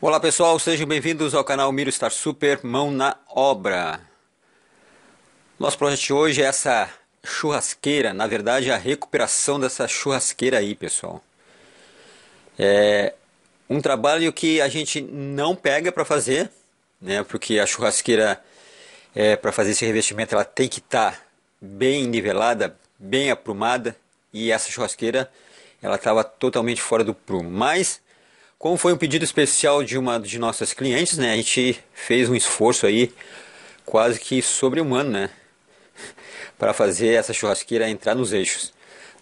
Olá pessoal, sejam bem-vindos ao canal Miro Star Super Mão na Obra. Nosso projeto de hoje é essa churrasqueira, na verdade a recuperação dessa churrasqueira aí, pessoal. É um trabalho que a gente não pega para fazer, né? Porque a churrasqueira é, para fazer esse revestimento ela tem que estar tá bem nivelada, bem aprumada e essa churrasqueira ela estava totalmente fora do prumo, mas como foi um pedido especial de uma de nossas clientes, né? A gente fez um esforço aí quase que sobre-humano, né? Para fazer essa churrasqueira entrar nos eixos.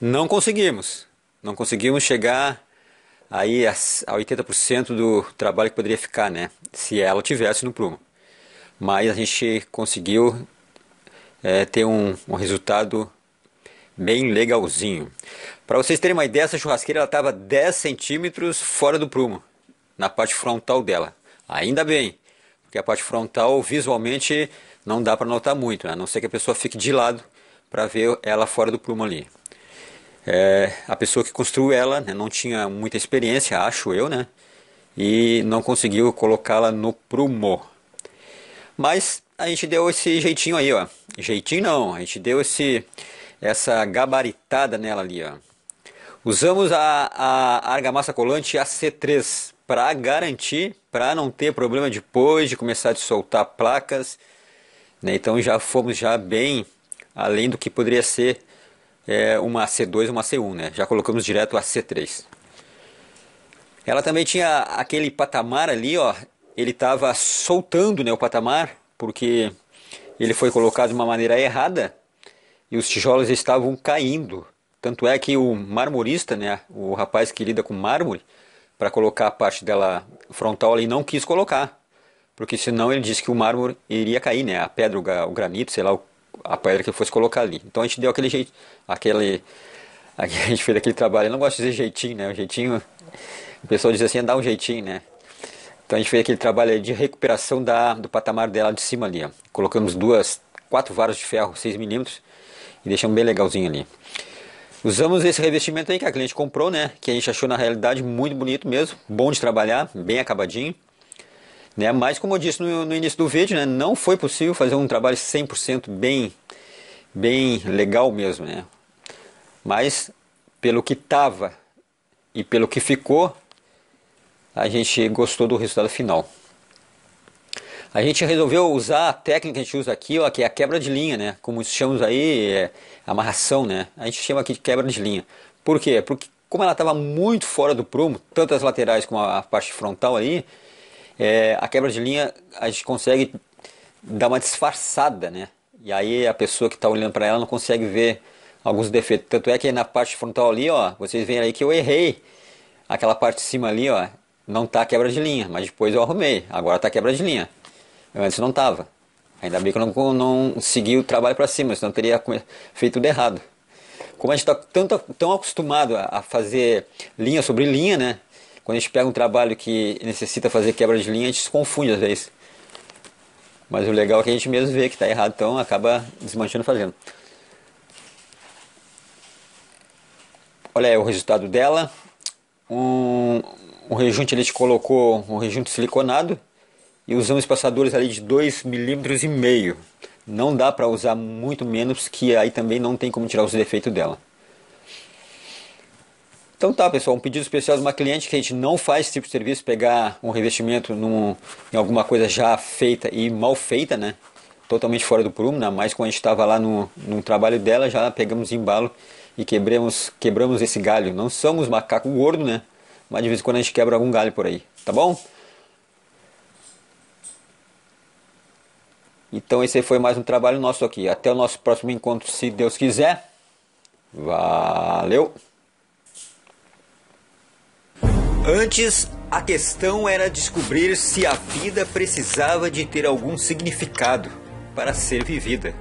Não conseguimos. Não conseguimos chegar aí a, a 80% do trabalho que poderia ficar, né? Se ela tivesse no prumo. Mas a gente conseguiu é, ter um, um resultado bem legalzinho. Para vocês terem uma ideia, essa churrasqueira estava 10 centímetros fora do prumo, na parte frontal dela. Ainda bem, porque a parte frontal visualmente não dá para notar muito, né? a não ser que a pessoa fique de lado para ver ela fora do prumo ali. É, a pessoa que construiu ela né, não tinha muita experiência, acho eu, né? E não conseguiu colocá-la no prumo. Mas a gente deu esse jeitinho aí, ó. Jeitinho não, a gente deu esse essa gabaritada nela ali, ó. Usamos a, a argamassa colante AC3 para garantir, para não ter problema depois de começar a soltar placas. Né? Então já fomos já bem além do que poderia ser é, uma C2 uma C1, né? já colocamos direto a C3. Ela também tinha aquele patamar ali, ó, ele estava soltando né, o patamar, porque ele foi colocado de uma maneira errada e os tijolos estavam caindo. Tanto é que o marmorista, né, o rapaz que lida com mármore, para colocar a parte dela frontal ali, não quis colocar. Porque senão ele disse que o mármore iria cair, né? A pedra, o granito, sei lá, a pedra que fosse colocar ali. Então a gente deu aquele jeito, aquele. A gente fez aquele trabalho, eu não gosto de dizer jeitinho, né? O jeitinho. O pessoal diz assim, é dar um jeitinho, né? Então a gente fez aquele trabalho de recuperação da, do patamar dela de cima ali. Ó. Colocamos duas, quatro varas de ferro, 6 milímetros, e deixamos bem legalzinho ali. Usamos esse revestimento aí que a cliente comprou, né? Que a gente achou na realidade muito bonito mesmo, bom de trabalhar, bem acabadinho. Né? Mas como eu disse no, no início do vídeo, né? não foi possível fazer um trabalho 100% bem, bem legal mesmo, né? Mas pelo que estava e pelo que ficou, a gente gostou do resultado final. A gente resolveu usar a técnica que a gente usa aqui, ó, que é a quebra de linha, né? Como chamamos aí, é, amarração, né? A gente chama aqui de quebra de linha. Por quê? Porque como ela estava muito fora do prumo, tanto as laterais como a, parte frontal aí, é, a quebra de linha a gente consegue dar uma disfarçada, né? E aí a pessoa que está olhando para ela não consegue ver alguns defeitos. Tanto é que na parte frontal ali, ó, vocês veem aí que eu errei. Aquela parte de cima ali, ó, não tá quebra de linha, mas depois eu arrumei. Agora tá quebra de linha antes não estava. Ainda bem que eu não, não segui o trabalho para cima, senão eu teria feito tudo errado. Como a gente está tão, tão acostumado a, a fazer linha sobre linha, né? Quando a gente pega um trabalho que necessita fazer quebra de linha, a gente se confunde às vezes. Mas o legal é que a gente mesmo vê que está errado, então acaba desmanchando fazendo. Olha aí o resultado dela. Um, um rejunte ele te colocou um rejunte siliconado e usamos espaçadores ali de 2 milímetros e meio. Não dá para usar muito menos, que aí também não tem como tirar os defeitos dela. Então tá, pessoal, um pedido especial de uma cliente que a gente não faz esse tipo de serviço, pegar um revestimento num, em alguma coisa já feita e mal feita, né? Totalmente fora do prumo, né mas quando a gente estava lá no, no trabalho dela, já pegamos embalo e quebramos, quebramos esse galho. Não somos macaco gordo, né? Mas de vez em quando a gente quebra algum galho por aí, tá bom? Então esse foi mais um trabalho nosso aqui. Até o nosso próximo encontro, se Deus quiser. Valeu! Antes, a questão era descobrir se a vida precisava de ter algum significado para ser vivida.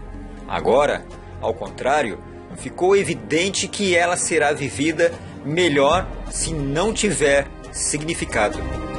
Agora, ao contrário, ficou evidente que ela será vivida melhor se não tiver significado.